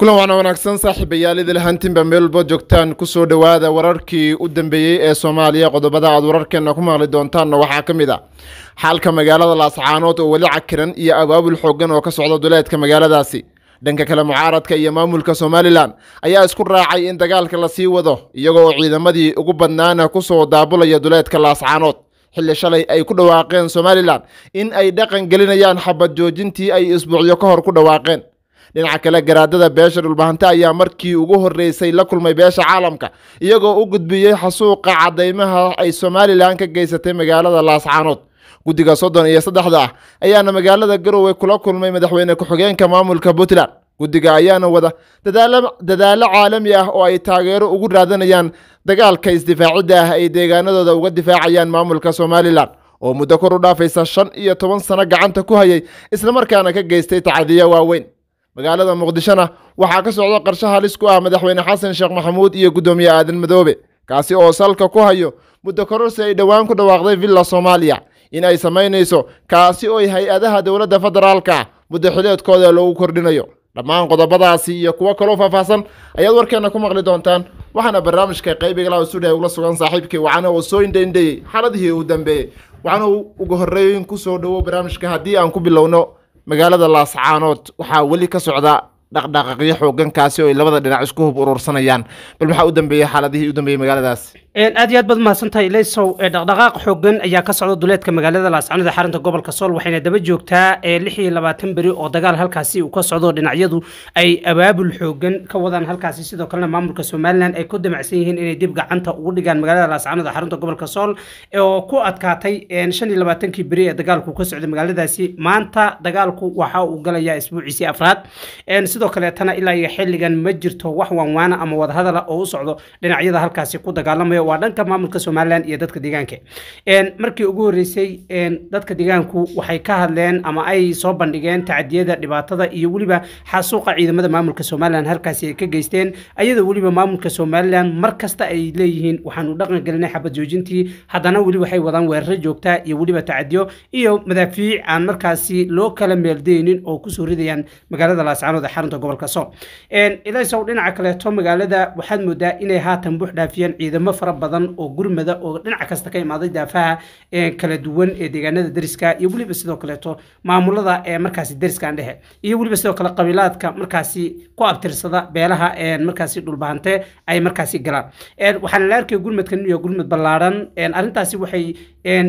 kulan waana wanaagsan saaxiibayaalida hantinba meel walba joogtaan ku soo dhowaada wararkii u dambeeyey ee soomaaliya qodobada aad wararkeenna ku maqli doontaanna waxaa ka mid a xaalka magaalada laascaanood oo weli cakiran iyo abaabul xooggan oo ka socda duleedka magaaladaasi dhanka kale mucaaradka iyo maamulka somalilan ayaa isku raacay in dagaalka lasii wado iyaga ciidamadii ugu badnaana ku soo daabulaya duleedka laascaanood xilli shalay ay ku dhawaaqeen somalilan in ay dhaqan gelinayaan xabad joojintii ay isbuucyo ka hor ku dhawaaqeen dhinaca kale garaadada beesha dhulbahante ayaa markii ugu horeysay la kulmay beesha caalamka iyagoo u gudbiyey xasuuqa cadaymaha ay somalilan ka geysatay magaalada laascaanood guddiga soddon iyo saddexda ah ayaana magaalada garowe kula kulmay madaxweyne ku-xigeenka maamulka puntland guddiga ayaana wada dadaalo caalami ah oo ay taageero ugu raadanayaan dagaalka isdifaacidda ah ay deegaanadooda uga difaacayaan maamulka somalilan oo muddo kor u dhaafaysa shan iyo toban sano gacanta ku hayay islamarkaana ka geystay tacadiyo waaweyn magaalada muqdishona waxaa ka socda qarsho halis ku ah madaxweyne xasan sheekh maxamuud iyo guddoomiye aadan madoobe kaasi oo salka ku hayo muddo kororsi ay dhowaan ku dhawaaqday villa soomaaliya in ay samaynayso kaasi oo hay-adaha dowladda federaalka muddo xileedkooda loogu kordhinayo dhammaan qodobadaasi iyo kuwo kaloo faahfaahsan ayaad warkeenna ku maqli doontaan waxaana barnaamijka qaybigalaa stuudiha ugula sugan saaxiibkii waxaana uu soo indhaindheeyey xaladihii uu dambeeyey waxaana uga horreeyin ku soo dhowow barnaamijka haddii aan ku bilowno magaalada laascaanood waxaa weli ka socda dhaqdhaqaaqyo xoogankaasi oo ay labada dhinac isku hub urursanayaan bal maxaa u dambeeyey xaaladihii u dambeeyey magaaladaas aad iyo aad baad mahadsantahay leysow dhaqdhaqaaq xoogan ayaa ka socda duleedka magaalada laascaanada xarunta gobolka sool waxayna daba joogtaa lix labaatan beri oo dagaal halkaasi uu ka socdo dhinacyadu ay abaabul xoogan ka wadaan halkaasi sidoo kalena maamulka somalilan ay ku damacsan yihiin inay dib gacanta ugu dhigaan magaalada laascaanada xarunta gobolka sool oo ku adkaatay shan iyo labaatankii beri ee dagaalku ka socday magaaladaasi maanta dagaalku waxa uu galayaa isbuuciisii afraad sidoo kaleetana ilaa iyo xilligan ma jirto wax waanwaana ama wadahadala ah oo u socdo dhinacyada halkaasi ku dagaalamaya waa dhanka maamulka somalilan iyo dadka deegaanka markii ugu horreysay dadka deegaanku waxay ka hadleen ama ay soo bandhigeen tacadiyada dhibaatada iyo weliba xasuuqa ciidamada maamulka somalilan halkaasi ay ka geysteen ayadoo weliba maamulka somalilan mar kasta ay leeyihiin waxaanu dhaqan gelinay xabad joojintii haddana weli waxay wadaan weeraro joogta iyo weliba tacadiyo iyo madaafiic aan markaasi loo kala meeldeynin oo kusoo ridayaan magaalada laascaanood xarun konta gobolka sool dhinaca kaleeto magaalada waxaad moodaa inay haatan buux dhaafiyeen ciidamo fara badan oo gurmada oo dhinac kasta ka imaaday daafaha kala duwan ee deegaanada deriska iyo weliba sidoo kaleeto maamulada ee markaasi deriskan dhexe iyo weliba sidoo kale qabiilaadka markaasi ku abtirsada beelaha markaasi dhulbahante ay markaasi galaan waxaana la arkaya gurmadkan inuu yahay gurmad ballaaran arrintaasi waxay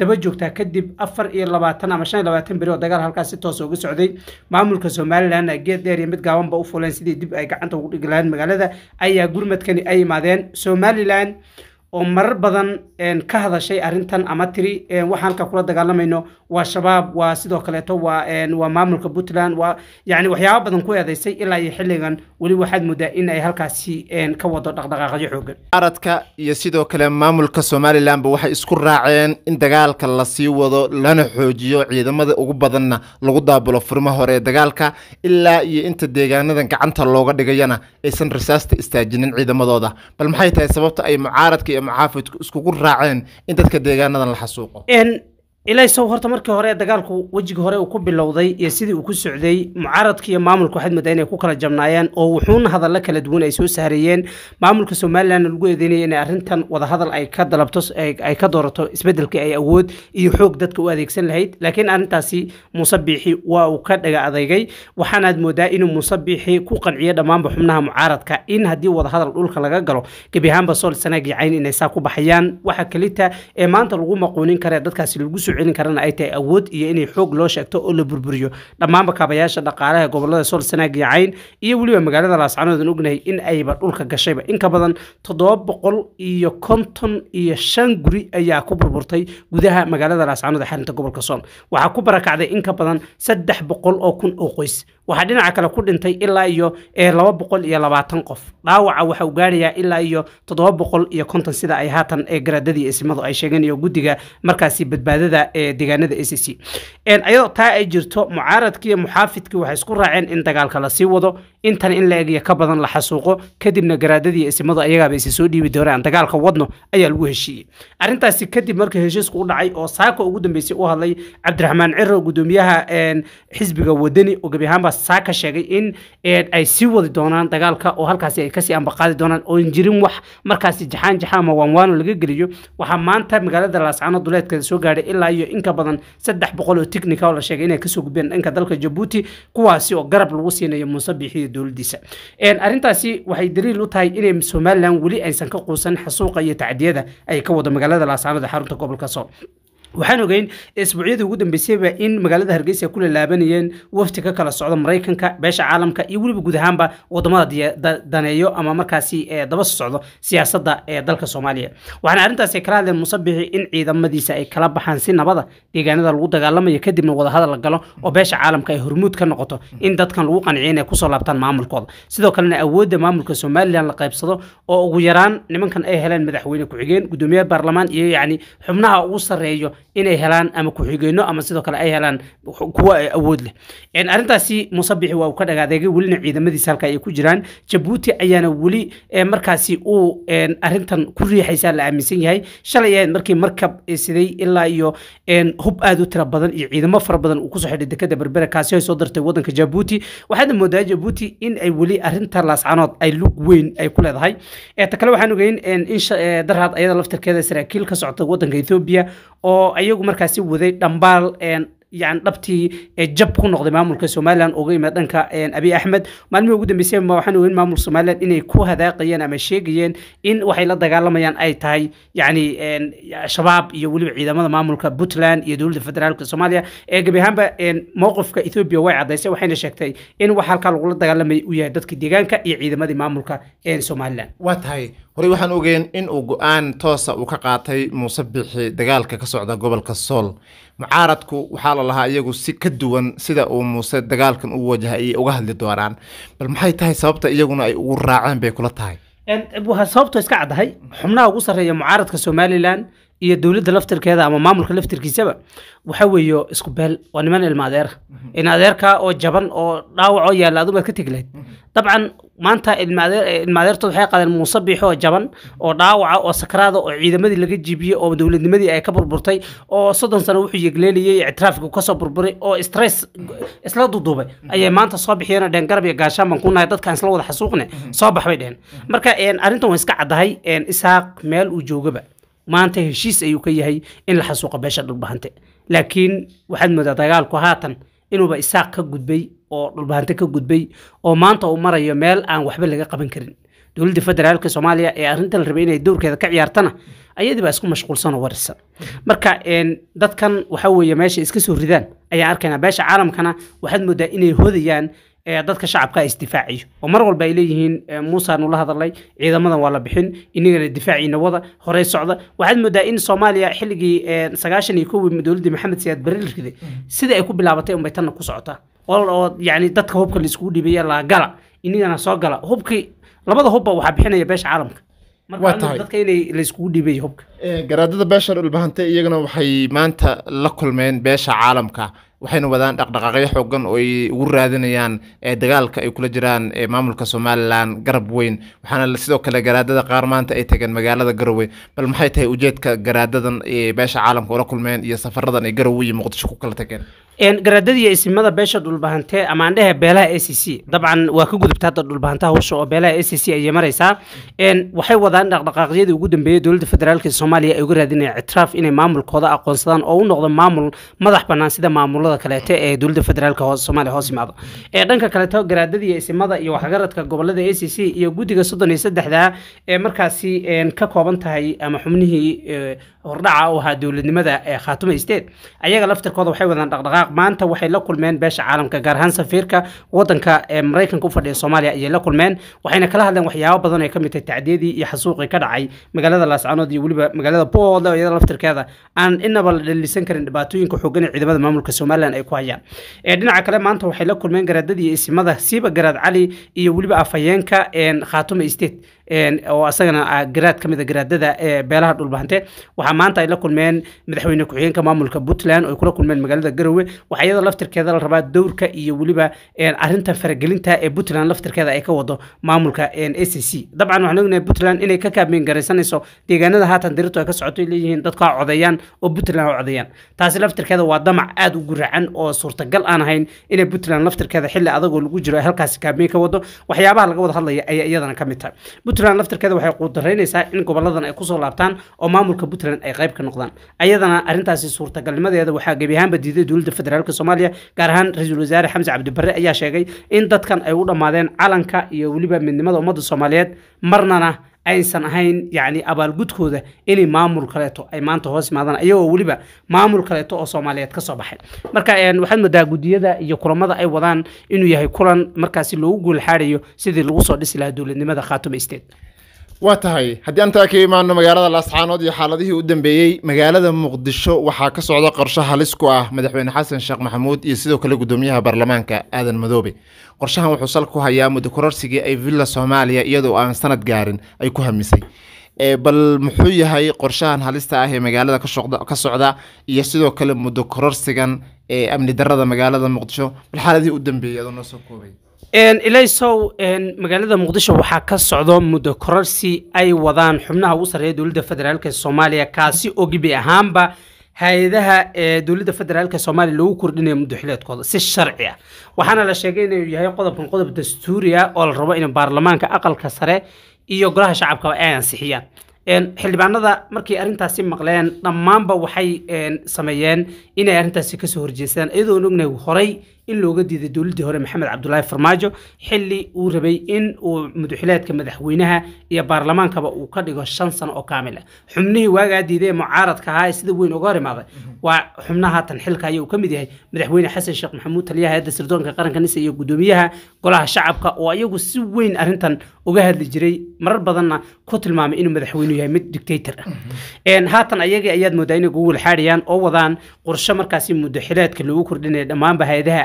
daba joogtaa kadib afar iyo labaatan ama shan iyo labaatan beri oo dagaal halkaasi toos uga socday maamulka somaliland geed dheer iyo mid gaaban daawanba u fuleen sidii dib ay gacanta ugu dhiglaan magaalada ayaa gurmadkani ay imaadeen somalilan oo marar badan ka hadashay arintan ama tiri waxaan halkaa kula dagaalamayno waa shabaab waa sidoo kaleeto waa waa maamulka puntland waa yacni waxyaaba badan ku eedaysay ilaa iyo xilligan weli waxaad moodaa in ay halkaasi ka wado dhaqdhaqaaqyo xoogan aradka iyo sidoo kale maamulka somalilanba waxay isku raaceen in dagaalka la sii wado lana xoojiyo ciidamada ugu badanna lagu daabulo furmo hore dagaalka ilaa iyo inta deegaanadan gacanta looga dhigayana aysan risaasta istaajinin ciidamadooda bal maxay tahay sababta ay mucaaradka iyo mucaafidku iskugu raaceen in dadka deegaanadan la xasuuqo ilaysow horta markii hore dagaalku wejiga hore uu ku bilowday iyo sidii uu ku socday mucaaradka iyo maamulka waxaad inay ku kala jabnaayeen oo wuxuuna hadalla kala duwan ay soo sahreeyeen maamulka somalilan lagu eedeynaya inay arrintan wadahadal ay ka dalabto ay ka doorato isbeddelkii ay awood iyo xoog dadka u adeegsan lahayd laakiin arrintaasi muuse biixi waa uu ka dhaga adeegay waxaanaad moodaa inuu muuse biixi ku qanciyo dhammaanba xubnaha mucaaradka in haddii wadahadal dhulka laga galo gebi ahaanba sool sanaag cayn inay saa ku baxayaan waxa kelita ee maanta lagu maquunin karee dadkaasi lagu soo celin karana ay tahay awood iyo inay xoog loo sheegto oo la burburiyo dhammaanba kaabayaasha dhaqaalaha gobolada sool sanaag iyo cayn iyo weliba magaalada laascanoodaan ognahay in ayba dhulka gashayba inka badan toddoba boqol iyo konton iyo shan guri ayaa ku burburtay gudaha magaalada laascanood ee xarinta gobolka sool waxaa ku barakacday in ka badan saddex boqol oo kun oo qoys waxaa dhinaca kale ku dhintay ilaa iyo laba boqol iyo labaatan qof dhaawaca waxa uu gaarayaa ilaa iyo toddoba boqol iyo konton sida ay haatan ee garaadadii ismadu ay sheegeen iyo guddiga markaasi badbaadada deegaanada ee c c taa ay jirto mucaaradkii iyo muxaafidkii waxay isku raaceen in dagaalka lasii wado intan in la egiyo ka badan la xasuuqo kadibna garaadadiiyo isimadu ayagaaba isa soo dhiibi doonaan dagaalka wadno ayaa lagu heshiiyey arrintaasi kadib marka heshiisku u dhacay oo saaka ugu dambeysay u hadlay cabdiraxmaan ciro gudoomiyaha xisbiga wadani oo gebi ahaanbaa saaka sheegay in ay sii wadi doonaan dagaalka oo halkaasi ay kasii ambaqaadi doonaan oon jirin wax markaasi jaxaan jaxaan ama waanwaano laga geliyo waxaa maanta magaalada laascaano duleedka soo gaadhay ilaa iyo inka badan saddex boqol oo technica oo la sheegay inay kasoo gudbeen dhanka dalka jabuuti kuwaasi oo garab lagu siinayo Muuse Biixi dowladdiisa een arintaasi waxay daliil u tahay inay Soomaaliland weli aysan ka quusan xasuuqa iyo tacdiyada ay ka wado magaalada laasaanada xarunta gobolka Sool waxaan ogeyn isbuucyadii ugu dambeysayba in magaalada hargeysa ku lalaabanayeen wafti ka kala socda maraykanka beesha caalamka iyo weliba guud ahaanba wadamada daneeyo ama markaasi daba socdo siyaasada ee dalka soomaaliya waxaana arrintaasi kala hadleen musabixi in ciidamadiisa ay kala baxaan si nabada deegaanada lagu dagaalamayo kadibna wadahadal la galo oo beesha caalamka ay hormuud ka noqoto in dadkan lagu qanciya inay kusoo laabtaan maamulkooda sidoo kalena awoodda maamulka somalilan la qaybsado oo ugu yaraan nimankan ay heleen madaxweyne ku-xigeen gudoomiye baarlamaan iyo yacni xubnaha ugu sarreeyo inay helaan ama ku-xigeenno ama sidoo kale ay helaan kuwa awood leh arrintaasi muuse bixi waa uu ka dhagaadeegay welina ciidamadiisa halka ay ku jiraan jabuuti ayaana weli markaasi uu arrintan ku riixaysaa la aaminsan yahay shalay ahayd markii markab siday ilaa iyo hub aad u tira badan iyo ciidamo fara badan uu kusoo xidhay dekada berbera kaasi ay soo dartay waddanka jabuuti waxaadna moodaa jabuuti in ay weli arrinta laascanood ay lug weyn ay ku leedahay ta kale waxaan ogeyn in daraad ayada laftarkeeda saraakiil ka socota waddanka ethoobiya oo oo ayagu markaasi waday dhambaal yani dhabtii jab ku noqday maamulka somalilan uga yimid dhanka abi axmed maalmihii ugu dambeysay waxaan ogeyn maamul somalilan inay ku hadaaqayeen ama sheegayeen in waxay la dagaalamayaan ay tahay yani shabaab iyo weliba ciidamada maamulka puntland iyo dowladda federaalka soomaaliya ee gebi ahaanba mowqifka ethoobiya way caddaysay waxayna sheegtay in wax halkaa lagula dagaalamay u yahay dadka deegaanka iyo ciidamadii maamulka somalilan waa tahay horey waxaan ogeen in uu go-aan toosa uu ka qaatay muuse bixi dagaalka ka socda gobolka sool mucaaradku waxaa la lahaa iyagu si ka duwan sida uu muuse dagaalkan u wajaha ayay uga hadli doonaan bal maxay tahay sababta iyaguna ay ugu raaceen bay kula tahay sababto iska caddahay xubnaha ugu sarreeya mucaaradka somalilan iyo dowladda laftirkeeda ama maamulka laftirkiisaba waxa weeye isku beel waa niman ilma mhm. in adeerkaa oo jaban oo dhaawacoo yaalla adubaad ka tegi mhm. dabcan maanta ilmaadeertood eh, waxay qaadeen muusabix oo jaban mhm. oo dhaawaca oo sakraada oo ciidamadii laga jiibiyey oo dowladnimadii ay ka burburtay oo soddon sano wuxuu yegleelayey ictiraafku kasoo burburay oo stress isla duduubay ayay maanta soo bixiyeen dheengarab iyo gaashaan baan kunahay dadkaan isla wada xasuuqne soo bax bay marka arrintan waa iska caddahay isaaq meel uu joogaba maanta heshiis ayuu ka yahay in la xasuuqo beesha dhulbahante laakiin waxaad moodaa dagaalku haatan inuuba isaaq ka gudbay oo dhulbahante ka gudbay oo maanta uu marayo meel aan waxba laga qaban karin dowladda federaalka soomaaliya ee arrinta la rabay inay dowrkeeda ka ciyaartana ayadii isku mashquulsan oo warisan marka dadkan waxa weeye meesha iska soo ridaan ayaan arkaynaa beesha caalamkana waxaad moodaa inay hodayaan ee dadka shacabka isdifaaciyo oo mar walba ay leeyihiin muusaanu la hadalay ciidamadan waa la bixin inagana difaaciina wada horey socda waxaad moodaa in soomaaliya xilligii sagaashan iyo kowii dowladdi maxamed siyaad barri la riday sida ay ku bilaabatay unbay tanna ku socotaa ooo yani dadka hubka la dhiibaya dhiibaya gala inagana soo gala hubkii labada hubba waxaa bixinaya beesha caalamka garaadada beesha dhulbahante iyagana waxay maanta la kulmeen beesha caalamka waxayna wadaan dhaqdhaqaaqyo xoogan oo ay ugu raadinayaan dagaalka ay kula jiraan maamulka somalilan garab weyn waxaana sidoo kale garaadada qaar maanta ay tageen magaalada garowe bal maxay tahay ujeedka garaadadan beesha caalamka ula kulmeen iyo safaradan ay garowe iyo muqdisho ku kala tageen garadadiiyo isimada beesha dhulbahante amaandhehe beelaha a c dabcan waa ka gudubta hadda dhulbahantaha hawsha oo beelaha a c ayay maraysaa waxay wadaan dhaqdhaqaaqyadii ugu dambeeyey dowladda federaalk soomaaliya ay uga raadinayaan ictiraaf inay maamulkooda aqoonsadaan oo u noqdo maamul madax bannaan sida maamulada kaleete ee dowladda federaalk soomaaliya hoos yimaado dhanka kaleeto garaadadiiyo isimada iyo waxgaradka gobolada a c iyo guddiga soddon iyo saddexda ee markaasi ka kooban tahay ama xubnihii hordhaca u ahaa dowladnimada ee khaatuma state ayaga laftirkooda waxay wadaan dhaqdhaqaaq ciraaq maanta waxay la kulmeen beesha caalamka gaar ahaan safiirka wadanka ee maraykanka u fadhiya soomaaliya ayay la kulmeen waxayna kala hadleen waxyaabo badan ay ka mid tahay tacdiyadii iyo xasuuqii ka dhacay magaalada laascanood iyo weliba magaalada bood oo iyada laftirkeeda aan inaba la dhaliisan karin dhibaatooyinka xoogan ee ciidamada maamulka somalilan ay ku hayaan ee dhinaca kale maanta waxay la kulmeen garaadadii isimada siiba garaad cali iyo weliba afhayeenka khatume state oo asagana ah, garaad ka ah garaadada ee beelaha dhulbahante waxaa maanta ay la kulmeen madaxweyne ku-xigeenka maamulka puntland oo ay kula kulmeen magaalada garowe waxaa iyada laftirkeeda la rabaa dowrka iyo weliba arrintan faragelinta ee puntland laftirkeeda ay ka wado maamulka a c dabcan waxaan ognahay puntland inay ka kaabmeen garaysanayso deegaanada haatan diriirtu ay ka socoto ay leeyihiin dadku ha oo puntland ha codeeyaan taasi laftirkeeda waa damac aada u guraacan oo suurtagal aan ahayn inay puntland laftirkeeda xilli adagoo lagu jiro halkaasi kaabmeen ka wado waxyaabaha laga wada hadlaya ayaa iyadana ka mid tahay puntland laftarkeeda waxay quudaraynaysaa in goboladan ay kusoo laabtaan oo maamulka puntland ay qayb ka noqdaan ayadana arrintaasi suurtagalnimadeeda waxaa gebi ahaanba diiday dowladda federaalka soomaaliya gaar ahaan ra-iisul wasaare xamse cabdibarre ayaa sheegay in dadkan ay u dhammaadeen calanka iyo weliba midnimada ummadda soomaaliyeed marnana aysan ahayn yani abaalgudkooda inay maamul kaleeto ay maanta hoos imaadaan iyagoo weliba maamul kaleeto oo soomaaliyeed ka soo baxay marka waxaad moodaa guddiyada iyo kulamada ay wadaan inuu yahay kulan markaasi loogu guulxaarayo sidii lagu soo dhisi lahaa dowladnimada khatuma state waa tahay haddii aan taake imaano magaalada laascaanood iyo xaaladihii u dambeeyey magaalada muqdisho waxaa ka socda qorshe halis ku ah madaxweyne xasan sheekh maxamuud iyo sidoo kale gudoomiyaha baarlamaanka aadan madoobe qorshahan wuxuu sal ku hayaa mudakororsigii ay villa soomaaliya iyadoo aan sanad gaarin ay ku hamisay bal muxuu yahay qorshahan halista ah ee magaalada ka socda iyo sidoo kale mudakororsigan ee amni magaalada muqdisho bal xaaladihii u dambeeyey adoo noo soo koobay ilaysow magaalada muqdisho waxaa ka socdo muddo kororsi ay wadaan xubnaha ugu sarreeya dowladda federaalk soomaaliya kaasi ogibi ahaanba hay-adaha dowladda federaalk soomaaliya lagu kordhinayo muddoxileedkooda si sharci ah waxaana la sheegay inuu yahay qodobkan qodob dastuuri ah oo la rabo in baarlamaanka aqalka sare iyo golaha shacabkaba ay ansixiyaan xildhibaanada markay arrintaasi maqleen dhammaanba waxay sameeyeen inay arrintaasi kasoo horjeestaan iyadoon ognahay horey in looga diiday dowladii hore maxamed cabdulaahi farmaajo xili uu rabay in uu muduxileedka madaxweynaha iyo baarlamaankaba uu ka dhigo shan sano oo kaamil ah xubnihii waagaa diidee mucaaradka ahaa ee sida weyn uga hor imaaday waa xubnaha haatan xilka ayuu ka mid yahay madaxweyne xasan sheekh maxamuud taliyaha hayadda sirdoonka qaranka iyo gudoomiyaha golaha shacabka oo iyagu si weyn arrintan uga hadli jiray marar badanna ku tilmaamay inuu madaxweynuhu yahay mid dictator ah haatan ayagii ayaad moodaa inay kugu walxaadhiyaan oo wadaan qorshe markaasi muduxileedka loogu kordhinaya dhammaanba hay-adaha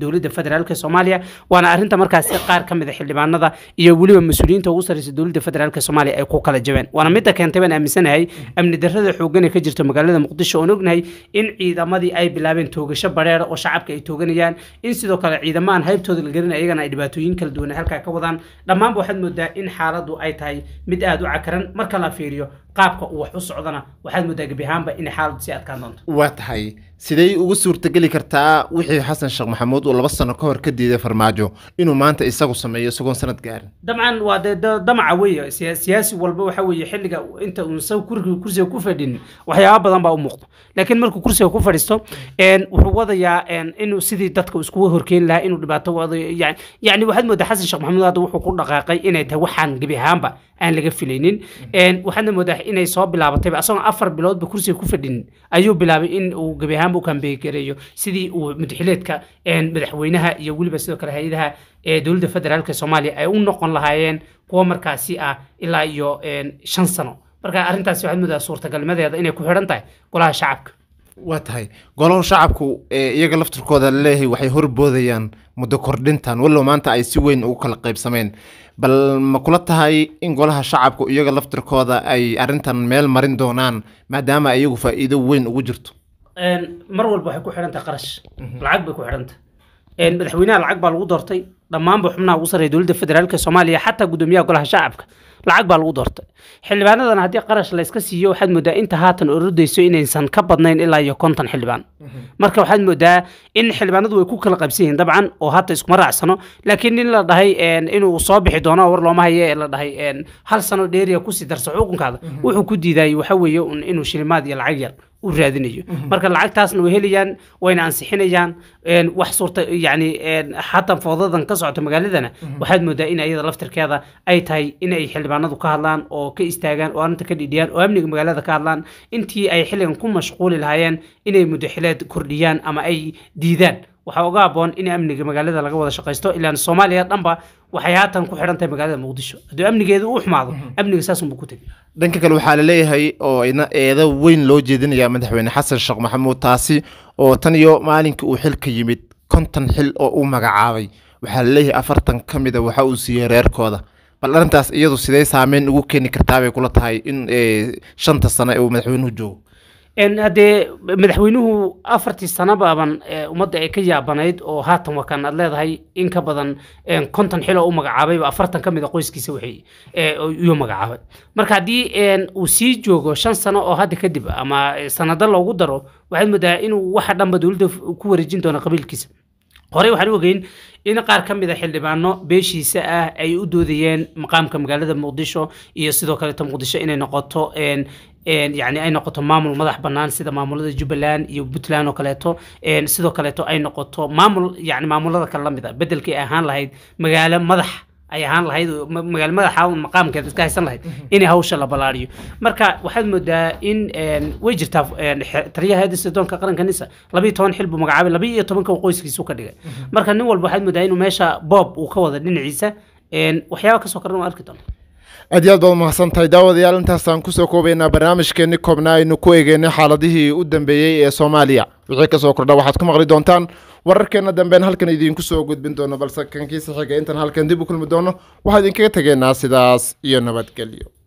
dowladda federaalk soomaaliya waana arinta markaasi qaar ka mida ah xildhibaanada iyo weliba mas-uuliyiinta ugu sareysa dowladda federaalk soomaaliya ay ku kala jabeen waana midda keentay baan aaminsanahay amni darrada xooggan ka jirta magaalada muqdisho oon ognahay in ciidamadii ay bilaabeen toogasho bareer oo shacabka ay tooganayaan in sidoo kale ciidamo aan haybtooda la gerin ayagana ay dhibaatooyin kala duwan halkaa ka wadaan dhammaanba waxaad moodaa in xaaladdu ay tahay mid aada u cakaran marka la fiiriyo qaabka uu wax u socdana waxaad moodaa gebiahaanba inay xaaladu sii adkaan doonto waa tahay sidey ugu suurtageli kartaa wixii xasan sheekh maxamuud uu laba sano ka hor ka diiday farmaajo inuu maanta isagu sameeyo isagoon sanad gaarin dabcan waa damaca weeye siyaasi walba waxa weeye xilliga inta uusan kursiga ku fadhin waxyaaba badan baa u muuqda laakiin markuu kursiga ku fadhiisto wuxuu wadayaa inuu sidii dadka iskugu horkeyn lahaa inuu dhibaato wadayo waxaad moodaa xasan sheekh maxamuud hadda wuxuu ku dhaqaaqay inay tahay waxaan gebi ahaanba aan laga filaynin mm. waxaadna moodaa saddex inay soo bilaabatayba asagoo afar biloodba kursiga ku fadhin ayuu bilaabay in uu gebi ahaanba u kambeey sidii uu madaxileedka madaxweynaha iyo weliba sidoo kale hay-adaha dowladda federaalk soomaaliya ay u noqon lahaayeen kuwo markaasi ah ilaa iyo shan sano marka arintaasi waxaad moodaa suurtagalnimadeeda inay ku xidhan tahay golaha shacabka waa tahay golaha shacabku iyaga laftirkooda laleeyahay waxay horboodayaan muddo kordhintan walow maanta ay si weyn ugu kala qaybsameen bal ma kula tahay in golaha shacabka iyaga laftirkooda ay arrintan meel marin doonaan maadaama iyagu faa'iido weyn ugu jirto mar walba waxay ku xidhantaha qarash lacag bay ku xidhantaha madaxweynaha lacag baa lagu doortay dhammaan ba xubnaha ugu sarreeya dowladda federaalka soomaaliya xataa guddoomiyaha golaha shacabka lacag baa lagu doortay xildhibaanadan haddii qarash layska siiyo waxaad moodaa inta haatan orodayso inaysan ka badnayn ilaa iyo konton xildhibaan marka waxaad moodaa in xildhibaanadu way ku kala qabsan yihiin dabcan oo hadda iskuma raacsano laakiin nin la dhahay inuu soo bixi doono war looma haye ee la dhahay hal sano dheeriya kusii darso xukunkaada wuxuu ku diiday waxa weeye inuu shilimaad iyo lacag yar u raadinayo mhm. marka lacagtaasna way helayaan wayna ansixinayaan wax suurta yani xataa foodadan ka socoto magaaladana mhm. waxaad moodaa in iyada laftirkeeda ay tahay in ay xildhibaanadu ka hadlaan oo ka istaagaan oo arrinta ka dhidhiyaan oo amniga magaalada ka hadlaan intii ay xilligan ku mashquuli lahaayeen inay mudaxileed kordhiyaan ama ay diidaan waxaa oga habboon in amniga magaalada laga wada shaqaysto ilaan soomaaliya dhanba waxay haatan ku xidhan tahay magaalada muqdisho haduu amnigeeda u xumaado mhm. amniga saasunbuu ku tegi dhanka kale waxaa laleeyahay oo ina eedo weyn loo jeedinaya madaxweyne xasan sheekh maxamuud taasi oo tan iyo maalinka uu xilka yimid kontan xil oo uu magacaabay waxaa laleeyahay afartan ka mida ah waxa uu siiyey reerkooda bal arrintaas iyadu sidee saameyn ugu keeni kartaabay kula tahay in shanta sano uu madaxweynuhu joogo haddee madaxweynuhu afartii sano baaban eh, ummadda ay ka yaabanayd oo haatan waa kaan leedahay in ka badan eh, konton xiloo u magacaabayba afartan ka mid a ah qoyskiisa waxay iyo eh, magacaabay marka haddii uu sii joogo shan sano oo hadda kadib ama sanado loogu daro waxaad moodaa inuu waxa dhanba dowladda ku wareejin doono qabiilkiisa horey waxaan u ogeyn in qaar ka mid a ah xildhibaano beeshiisa ah ay u doodayeen maqaamka magaalada muqdisho iyo sidoo kaleeto muqdisho inay noqoto yani ay noqoto maamul madax banaan sida maamulada jubbaland iyo puntland oo kaleeto sidoo kaleeto ay noqoto maamul yani maamulada kale la mid a ah. beddelkii ay ahaan lahayd magaalo madax ay ahaan lahayd magaalo madaxa maqaamkeeda iska haysan lahayd mhm. in hawsha la balaariyo marka waxaad moodaa in way jirtaa taliyaha hay-adda sirdoonka qaranka toban xil buu magacaabay labayo iyo tobanka qoyskiisu ka dhigay mhm. marka nin walba waxaad moodaa inuu meesha boob uu ka wada dhinaciisa waxyaaba kasoo kordhan oo arki doonto aad iyo aad baad umahadsan daawadayaal intaasaan kusoo koobaynaa barnaamijkeeni koobnaa aynu ku eegeynay xaaladihii u dambeeyey ee soomaaliya wixii kasoo kordha waxaad ku maqli doontaan wararkeenna dambeen halkan idiinku soo gudbin doono balse kankii saxiga ah intaan halkan dib u kulmi doono waxaa idinkaga tegaynaa sidaas iyo nabadgelyo